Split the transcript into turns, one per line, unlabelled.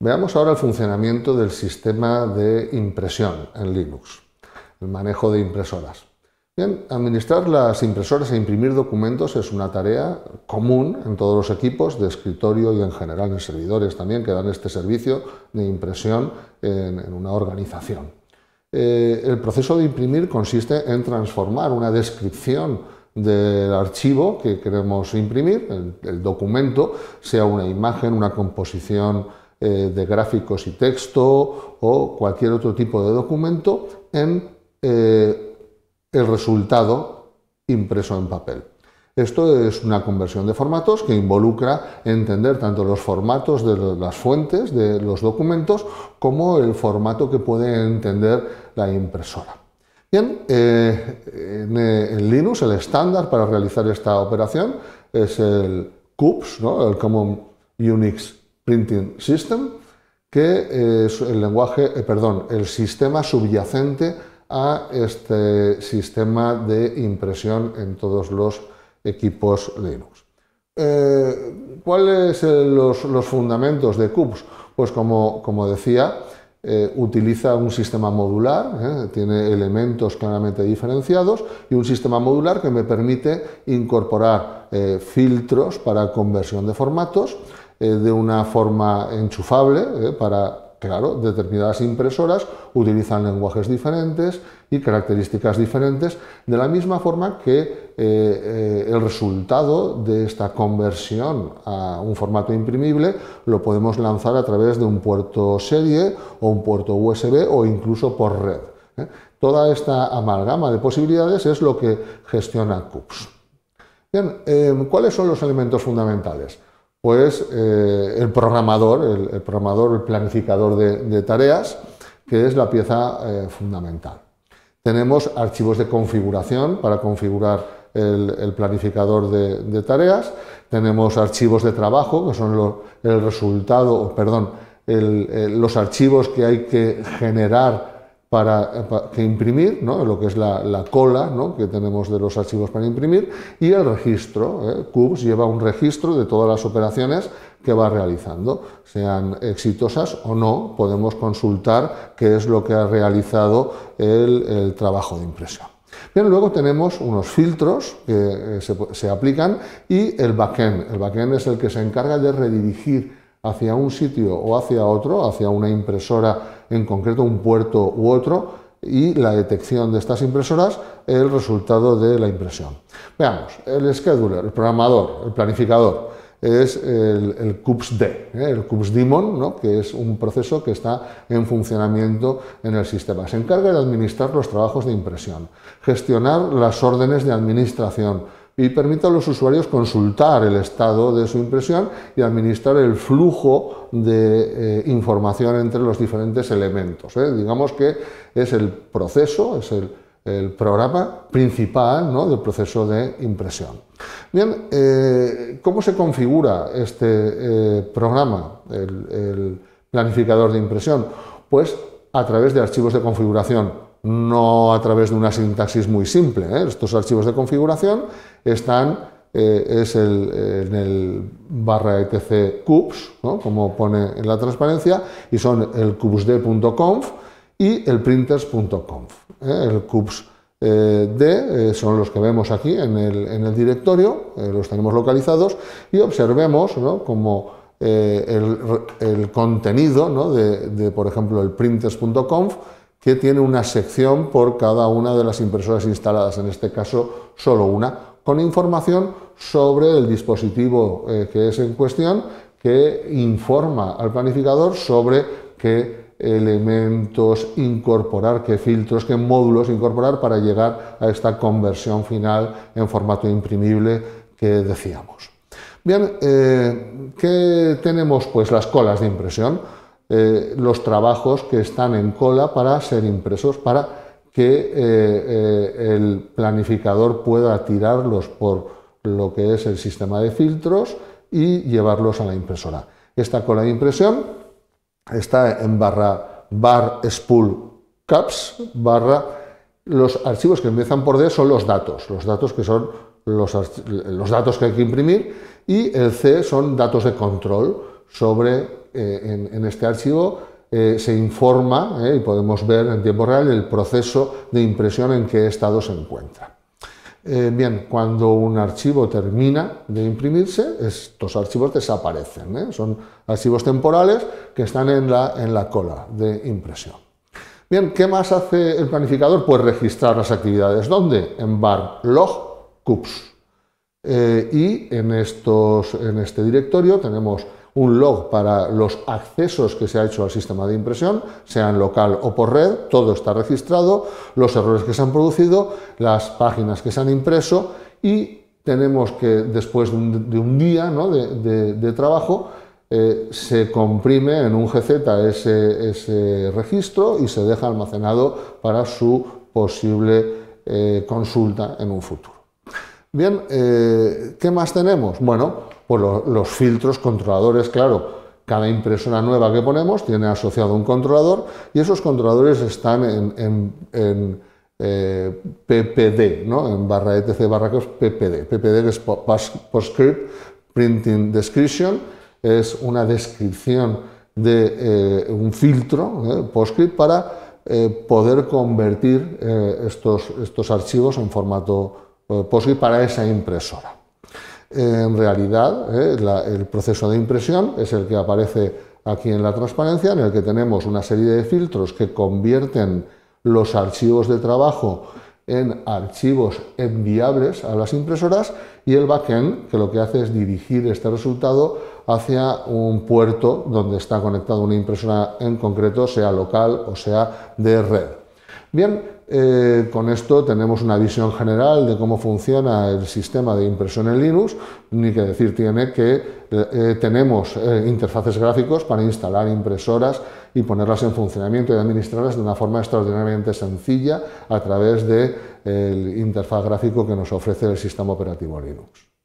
Veamos ahora el funcionamiento del sistema de impresión en Linux, el manejo de impresoras. Bien, administrar las impresoras e imprimir documentos es una tarea común en todos los equipos de escritorio y en general en servidores también que dan este servicio de impresión en, una organización. Eh, el proceso de imprimir consiste en transformar una descripción del archivo que queremos imprimir, el documento, sea una imagen, una composición eh, de gráficos y texto o cualquier otro tipo de documento en eh, el resultado impreso en papel. Esto es una conversión de formatos que involucra entender tanto los formatos de las fuentes de los documentos como el formato que puede entender la impresora. Bien, eh, en, Linux el estándar para realizar esta operación es el CUPS, el Common Unix Printing System, que es eh, el lenguaje, eh, perdón, el sistema subyacente a este sistema de impresión en todos los equipos Linux. Eh, ¿Cuáles son los, fundamentos de CUBS? Pues como, decía, utiliza un sistema modular, tiene elementos claramente diferenciados y un sistema modular que me permite incorporar filtros para conversión de formatos, eh, de una forma enchufable eh, para claro, determinadas impresoras utilizan lenguajes diferentes y características diferentes, de la misma forma que eh, el resultado de esta conversión a un formato imprimible lo podemos lanzar a través de un puerto serie o un puerto USB o incluso por red. Toda esta amalgama de posibilidades es lo que gestiona CUPS. Bien, ¿cuáles son los elementos fundamentales? pues eh, el programador, el, programador, el planificador de, tareas, que es la pieza eh, fundamental. Tenemos archivos de configuración para configurar el, planificador de, tareas, tenemos archivos de trabajo, que son el resultado, perdón, eh, los archivos que hay que generar para, eh, que imprimir, lo que es la, cola que tenemos de los archivos para imprimir, y el registro. ¿eh? CUBS lleva un registro de todas las operaciones que va realizando. Sean exitosas o no, podemos consultar qué es lo que ha realizado el, trabajo de impresión. Bien, luego tenemos unos filtros que eh, se, se aplican y el backend. El backend es el que se encarga de redirigir hacia un sitio o hacia otro, hacia una impresora en concreto, un puerto u otro, y la detección de estas impresoras, el resultado de la impresión. Veamos, el scheduler, el programador, el planificador, es el, el ¿eh? el CUPSDIMON, que es un proceso que está en funcionamiento en el sistema. Se encarga de administrar los trabajos de impresión, gestionar las órdenes de administración, y permite a los usuarios consultar el estado de su impresión y administrar el flujo de eh, información entre los diferentes elementos. ¿eh? Digamos que es el proceso, es el, programa principal del proceso de impresión. Bien, eh, ¿cómo se configura este programa, el planificador de impresión? Pues a través de archivos de configuración no a través de una sintaxis muy simple. ¿eh? Estos archivos de configuración están eh, es el, en el barra etc cubes, como pone en la transparencia, y son el cupsd.conf y el printers.conf. ¿eh? El cubesd son los que vemos aquí en el, directorio, los tenemos localizados, y observemos ¿no? como el, contenido de, de, por ejemplo, el printers.conf que tiene una sección por cada una de las impresoras instaladas, en este caso solo una, con información sobre el dispositivo eh, que es en cuestión, que informa al planificador sobre qué elementos incorporar, qué filtros, qué módulos incorporar para llegar a esta conversión final en formato imprimible que decíamos. Bien, eh, ¿qué tenemos? Pues las colas de impresión. Eh, los trabajos que están en cola para ser impresos, para que eh, eh, el planificador pueda tirarlos por lo que es el sistema de filtros y llevarlos a la impresora. Esta cola de impresión está en barra bar spool caps barra los archivos que empiezan por D son los datos, los datos que son los, datos que hay que imprimir y el C son datos de control sobre eh, en, este archivo eh, se informa eh, y podemos ver en tiempo real el proceso de impresión en qué estado se encuentra. bien, cuando un archivo termina de imprimirse, estos archivos desaparecen. Son archivos temporales que están en la, en la cola de impresión. Bien, ¿qué más hace el planificador? Pues registrar las actividades. ¿Dónde? En bar log cups. y en, estos, en este directorio tenemos un log para los accesos que se ha hecho al sistema de impresión, sean local o por red, todo está registrado, los errores que se han producido, las páginas que se han impreso y tenemos que después de un, día de, trabajo eh, se comprime en un GZ ese, ese, registro y se deja almacenado para su posible eh, consulta en un futuro. Bien, eh, ¿qué más tenemos? Bueno, los filtros controladores, claro, cada impresora nueva que ponemos tiene asociado un controlador y esos controladores están en, eh, PPD, ¿no? en barra etc barra PPD. PPD que es Postscript Printing Description, es una descripción de eh, un filtro ¿eh? Postscript para poder convertir estos, estos archivos en formato Postscript para esa impresora. En realidad, eh, el proceso de impresión es el que aparece aquí en la transparencia, en el que tenemos una serie de filtros que convierten los archivos de trabajo en archivos enviables a las impresoras y el backend que lo que hace es dirigir este resultado hacia un puerto donde está conectada una impresora en concreto, sea local o sea de red. Bien, eh, con esto tenemos una visión general de cómo funciona el sistema de impresión en Linux, ni que decir tiene que eh, eh, tenemos interfaces gráficos para instalar impresoras y ponerlas en funcionamiento y administrarlas de una forma extraordinariamente sencilla a través del interfaz gráfico que nos ofrece el sistema operativo Linux.